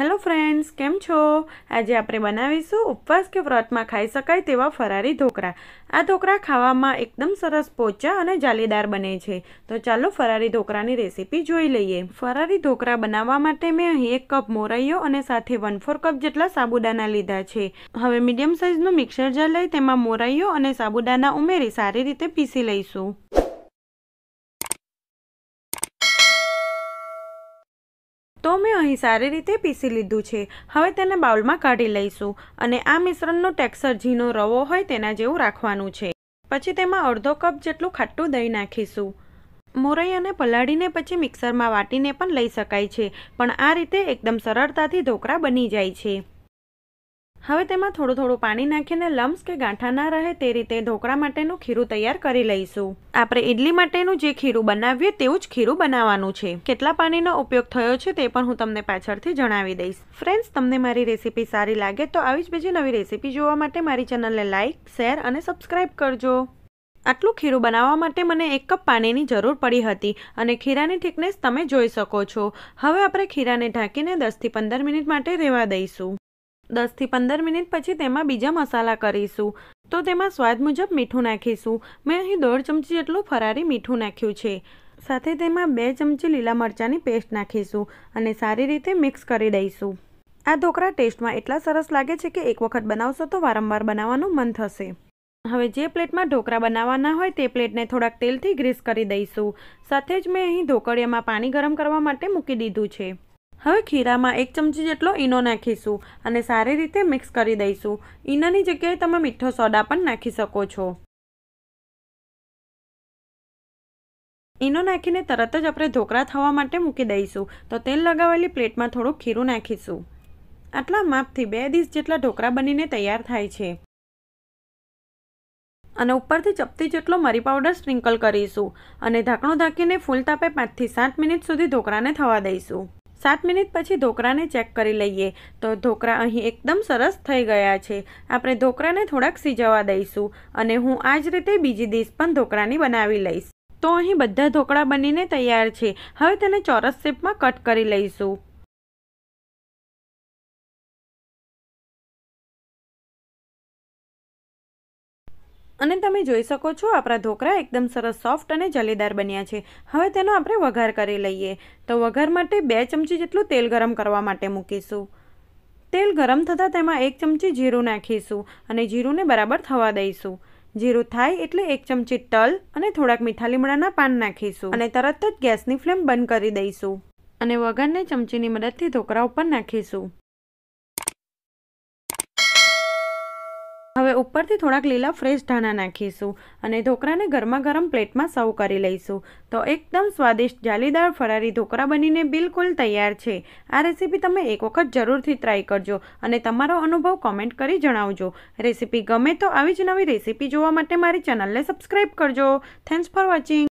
hello friends કેમ છો આજે આપણે બનાવીશું ઉપવાસ કે વ્રતમાં ખાઈ શકાય તેવા ફરારી ઢોકળા આ ઢોકળા ખાવામાં એકદમ સરસ પોચા અને જાલીદાર બને છે તો ચાલો ફરારી ઢોકળાની રેસીપી જોઈ લઈએ ફરારી ઢોકળા બનાવવા માટે મેં અહીં એક કપ મોરૈયો અને સાથે વન ફોર કપ જેટલા સાબુદાના લીધા છે હવે મીડિયમ સાઇઝનું મિક્સર જાર લઈ તેમાં મોરૈયો અને સાબુદાના ઉમેરી સારી રીતે પીસી લઈશું તો મેં અહીં સારી રીતે પીસી લીધું છે હવે તેને બાઉલમાં કાઢી લઈશું અને આ મિશ્રણનો ટેક્સર ઝીનો રવો હોય તેના જેવું રાખવાનું છે પછી તેમાં અડધો કપ જેટલું ખાટું દહીં નાખીશું મોરઈ અને પલાળીને પછી મિક્સરમાં વાટીને પણ લઈ શકાય છે પણ આ રીતે એકદમ સરળતાથી ઢોકળા બની જાય છે હવે તેમાં થોડું થોડું પાણી નાખીને લમ્સ કે ગાંઠા ના રહે તે રીતે ઢોકળા માટેનું ખીરું તૈયાર કરી લઈશું આપણે ઇડલી માટેનું જે ખીરું બનાવીએ તેવું જ ખીરું બનાવવાનું છે કેટલા પાણીનો ઉપયોગ થયો છે તે પણ હું તમને પાછળથી જણાવી દઈશ ફ્રેન્ડ્સ તમને મારી રેસીપી સારી લાગે તો આવી જ બીજી નવી રેસીપી જોવા માટે મારી ચેનલને લાઇક શેર અને સબસ્ક્રાઇબ કરજો આટલું ખીરું બનાવવા માટે મને એક કપ પાણીની જરૂર પડી હતી અને ખીરાની થિકનેસ તમે જોઈ શકો છો હવે આપણે ખીરાને ઢાંકીને દસથી પંદર મિનિટ માટે રહેવા દઈશું દસથી પંદર મિનિટ પછી તેમાં બીજા મસાલા કરીશું તો તેમાં સ્વાદ મુજબ મીઠું નાખીશું મેં અહીં દોઢ ચમચી જેટલું ફરારી મીઠું નાખ્યું છે સાથે તેમાં બે ચમચી લીલા મરચાંની પેસ્ટ નાખીશું અને સારી રીતે મિક્સ કરી દઈશું આ ઢોકળા ટેસ્ટમાં એટલા સરસ લાગે છે કે એક વખત બનાવશો તો વારંવાર બનાવવાનું મન થશે હવે જે પ્લેટમાં ઢોકળા બનાવવાના હોય તે પ્લેટને થોડાક તેલથી ગ્રીસ કરી દઈશું સાથે જ મેં અહીં ઢોકળીયામાં પાણી ગરમ કરવા માટે મૂકી દીધું છે હવે ખીરામાં એક ચમચી જેટલો ઈનો નાખીશું અને સારી રીતે મિક્સ કરી દઈશું ઈનાની જગ્યાએ તમે મીઠો સોડા પણ નાખી શકો છો ઈનો નાખીને તરત જ આપણે ઢોકળા થવા માટે મૂકી દઈશું તો તેલ લગાવેલી પ્લેટમાં થોડું ખીરું નાખીશું આટલા માપથી બે દિવસ જેટલા ઢોકળા બનીને તૈયાર થાય છે અને ઉપરથી ચપટી જેટલો મરી પાવડર સ્પ્રિંકલ કરીશું અને ઢાંકણું ઢાંકીને ફૂલ તાપે પાંચથી સાત મિનિટ સુધી ઢોકળાને થવા દઈશું સાત મિનિટ પછી ઢોકળાને ચેક કરી લઈએ તો ઢોકળા અહીં એકદમ સરસ થઈ ગયા છે આપણે ઢોકળાને થોડાક સીજવા દઈશું અને હું આ જ રીતે બીજી ડીશ પણ ઢોકળાની બનાવી લઈશ તો અહીં બધા ઢોકળા બનીને તૈયાર છે હવે તેને ચોરસ શેપમાં કટ કરી લઈશું અને તમે જોઈ શકો છો આપણા ઢોકળા એકદમ સરસ સોફ્ટ અને જલીદાર બન્યા છે હવે તેનો આપણે વઘાર કરી લઈએ તો વઘાર માટે બે ચમચી જેટલું તેલ ગરમ કરવા માટે મૂકીશું તેલ ગરમ થતાં તેમાં એક ચમચી જીરું નાખીશું અને જીરુંને બરાબર થવા દઈશું જીરું થાય એટલે એક ચમચી તલ અને થોડાક મીઠા લીમડાના પાન નાખીશું અને તરત જ ગેસની ફ્લેમ બંધ કરી દઈશું અને વઘારને ચમચીની મદદથી ઢોકળા ઉપર નાખીશું હવે ઉપરથી થોડાક લીલા ફ્રેશ ધાણા નાખીશું અને ઢોકળાને ગરમા ગરમ પ્લેટમાં સર્વ કરી લઈશું તો એકદમ સ્વાદિષ્ટ જાલીદાર ફરારી ઢોકળા બનીને બિલકુલ તૈયાર છે આ રેસીપી તમે એક વખત જરૂરથી ટ્રાય કરજો અને તમારો અનુભવ કોમેન્ટ કરી જણાવજો રેસીપી ગમે તો આવી જ નવી રેસીપી જોવા માટે મારી ચેનલને સબસ્ક્રાઈબ કરજો થેન્ક્સ ફોર વોચિંગ